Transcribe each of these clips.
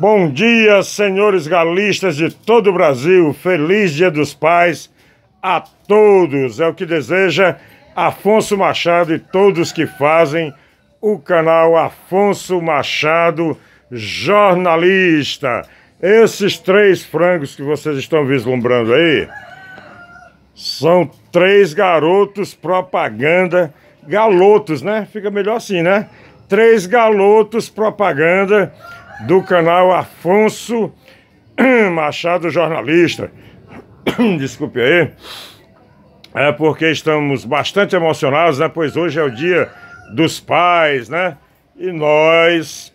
Bom dia, senhores galistas de todo o Brasil. Feliz Dia dos Pais a todos. É o que deseja Afonso Machado e todos que fazem o canal Afonso Machado Jornalista. Esses três frangos que vocês estão vislumbrando aí são três garotos propaganda, galotos, né? Fica melhor assim, né? Três galotos propaganda do canal Afonso Machado Jornalista. Desculpe aí. É porque estamos bastante emocionados, né? Pois hoje é o dia dos pais, né? E nós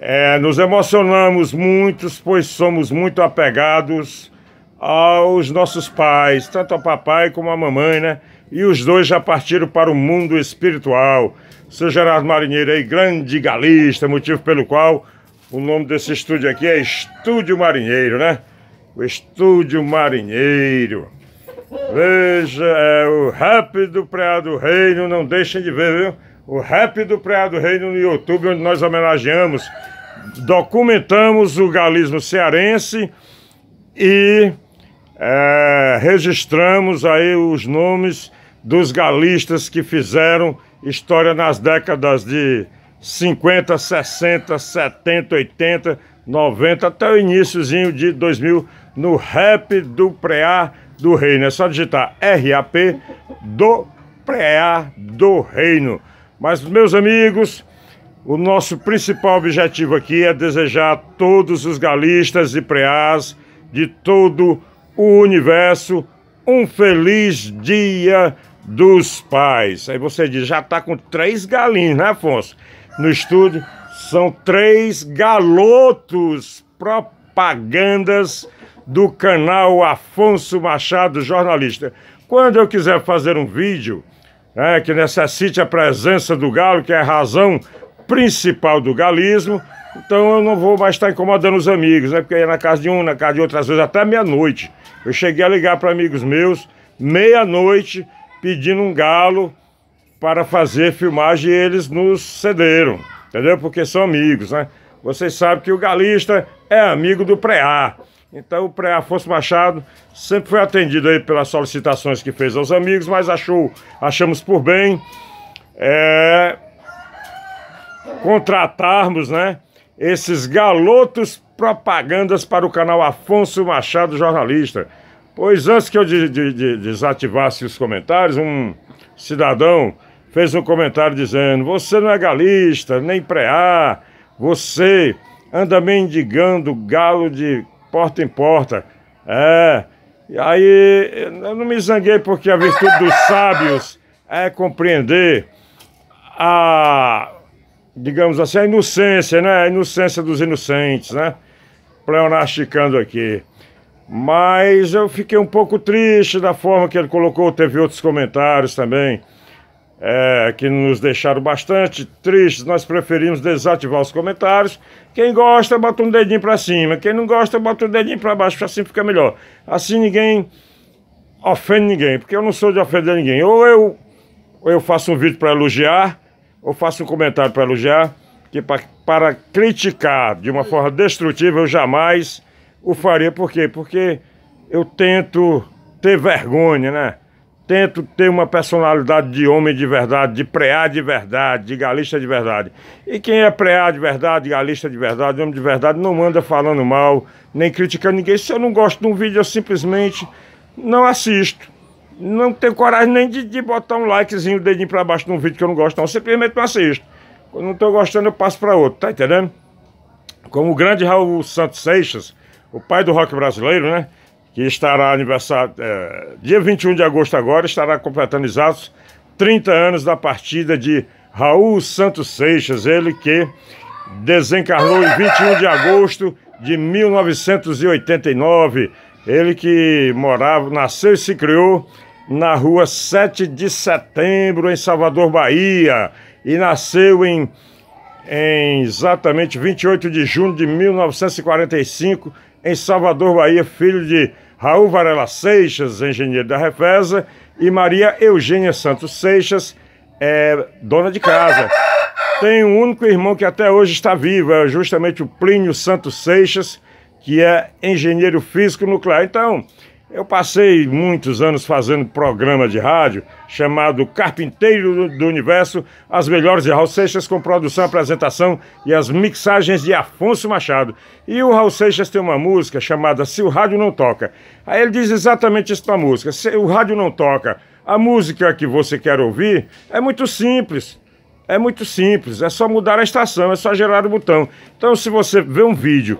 é, nos emocionamos muito, pois somos muito apegados aos nossos pais, tanto ao papai como à mamãe, né? E os dois já partiram para o mundo espiritual. Seu Gerardo Marinheiro aí, grande galista, motivo pelo qual o nome desse estúdio aqui é Estúdio Marinheiro, né? O Estúdio Marinheiro. Veja, é o rap do Preado Reino, não deixem de ver, viu? O rap do Preado Reino no YouTube, onde nós homenageamos, documentamos o galismo cearense e é, registramos aí os nomes dos galistas que fizeram história nas décadas de 50, 60, 70, 80, 90, até o iníciozinho de 2000 no rap do Preá do Reino. É só digitar RAP do Preá do Reino. Mas, meus amigos, o nosso principal objetivo aqui é desejar a todos os galistas e preás de todo o universo um feliz dia dos pais. Aí você diz, já tá com três galinhas, né, Afonso? no estúdio são três galotos propagandas do canal Afonso Machado Jornalista. Quando eu quiser fazer um vídeo né, que necessite a presença do galo, que é a razão principal do galismo, então eu não vou mais estar incomodando os amigos, né? Porque é na casa de um, na casa de outro, às vezes até meia-noite. Eu cheguei a ligar para amigos meus, meia-noite, pedindo um galo para fazer filmagem e eles nos cederam, entendeu? Porque são amigos, né? Vocês sabem que o Galista é amigo do Preá. Então o Preá Afonso Machado sempre foi atendido aí pelas solicitações que fez aos amigos, mas achou, achamos por bem é, contratarmos, né? Esses galotos propagandas para o canal Afonso Machado Jornalista. Pois antes que eu de, de, de desativasse os comentários, um cidadão fez um comentário dizendo: Você não é galista, nem preá, você anda mendigando galo de porta em porta. É. E aí eu não me zanguei porque a virtude dos sábios é compreender a, digamos assim, a inocência, né? A inocência dos inocentes, né? Pleonasticando aqui. Mas eu fiquei um pouco triste da forma que ele colocou, teve outros comentários também é, que nos deixaram bastante tristes, nós preferimos desativar os comentários. Quem gosta, bota um dedinho para cima. Quem não gosta, bota um dedinho para baixo, assim fica melhor. Assim ninguém ofende ninguém, porque eu não sou de ofender ninguém. Ou eu, ou eu faço um vídeo para elogiar, ou faço um comentário para elogiar, que para criticar de uma forma destrutiva eu jamais o faria. Por quê? Porque eu tento ter vergonha, né? tento ter uma personalidade de homem de verdade, de preá de verdade, de galista de verdade. E quem é preá de verdade, galista de verdade, homem de verdade, não anda falando mal, nem criticando ninguém. Se eu não gosto de um vídeo, eu simplesmente não assisto. Não tenho coragem nem de, de botar um likezinho, o dedinho pra baixo num vídeo que eu não gosto, não. Eu simplesmente não assisto. Quando não tô gostando, eu passo pra outro, tá entendendo? Como o grande Raul Santos Seixas, o pai do rock brasileiro, né? que estará aniversário. É, dia 21 de agosto agora, estará completando exatos 30 anos da partida de Raul Santos Seixas, ele que desencarnou em 21 de agosto de 1989. Ele que morava, nasceu e se criou na rua 7 de setembro, em Salvador, Bahia, e nasceu em em exatamente 28 de junho de 1945, em Salvador, Bahia, filho de Raul Varela Seixas, engenheiro da Refesa, e Maria Eugênia Santos Seixas, é, dona de casa. Tem um único irmão que até hoje está vivo, é justamente o Plínio Santos Seixas, que é engenheiro físico nuclear. Então, eu passei muitos anos fazendo programa de rádio chamado Carpinteiro do Universo, as melhores de Raul Seixas com produção, apresentação e as mixagens de Afonso Machado. E o Raul Seixas tem uma música chamada Se o Rádio Não Toca. Aí ele diz exatamente isso na música: Se o rádio não toca, a música que você quer ouvir é muito simples. É muito simples, é só mudar a estação, é só gerar o botão. Então, se você vê um vídeo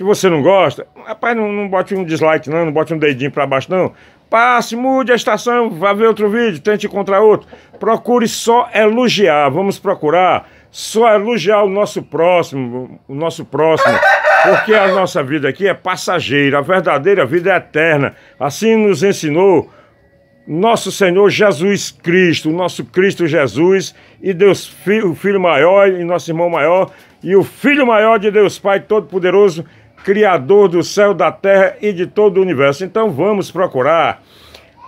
que você não gosta, rapaz, não, não bote um dislike não, não bote um dedinho para baixo não. Passe, mude a estação, vá ver outro vídeo, tente encontrar outro. Procure só elogiar, vamos procurar só elogiar o nosso próximo, o nosso próximo. Porque a nossa vida aqui é passageira, a verdadeira vida é eterna. Assim nos ensinou nosso Senhor Jesus Cristo, nosso Cristo Jesus e Deus, o Filho maior e nosso irmão maior e o Filho maior de Deus Pai Todo-Poderoso Criador do céu, da terra e de todo o universo. Então vamos procurar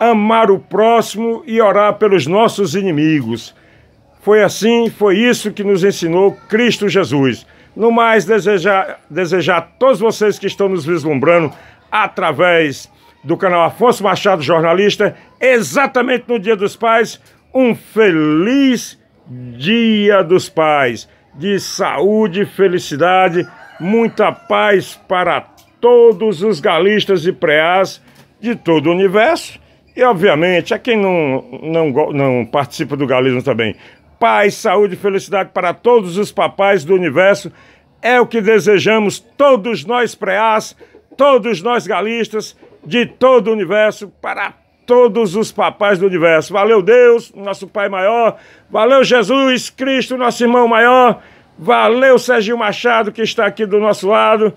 amar o próximo e orar pelos nossos inimigos. Foi assim, foi isso que nos ensinou Cristo Jesus. No mais, desejar, desejar a todos vocês que estão nos vislumbrando através do canal Afonso Machado Jornalista, exatamente no Dia dos Pais, um feliz Dia dos Pais, de saúde, felicidade muita paz para todos os galistas e preás de todo o universo. E, obviamente, a quem não, não, não participa do galismo também, paz, saúde e felicidade para todos os papais do universo. É o que desejamos todos nós preás, todos nós galistas de todo o universo para todos os papais do universo. Valeu Deus, nosso Pai maior. Valeu Jesus Cristo, nosso irmão maior. Valeu, Sérgio Machado, que está aqui do nosso lado,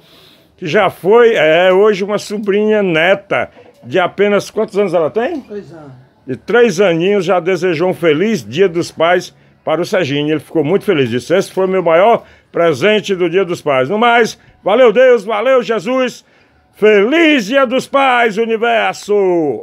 que já foi, é hoje uma sobrinha neta de apenas quantos anos ela tem? Três anos. De três aninhos já desejou um feliz Dia dos Pais para o Serginho. Ele ficou muito feliz disso. Esse foi o meu maior presente do Dia dos Pais. No mais, valeu Deus, valeu Jesus. Feliz Dia dos Pais, Universo!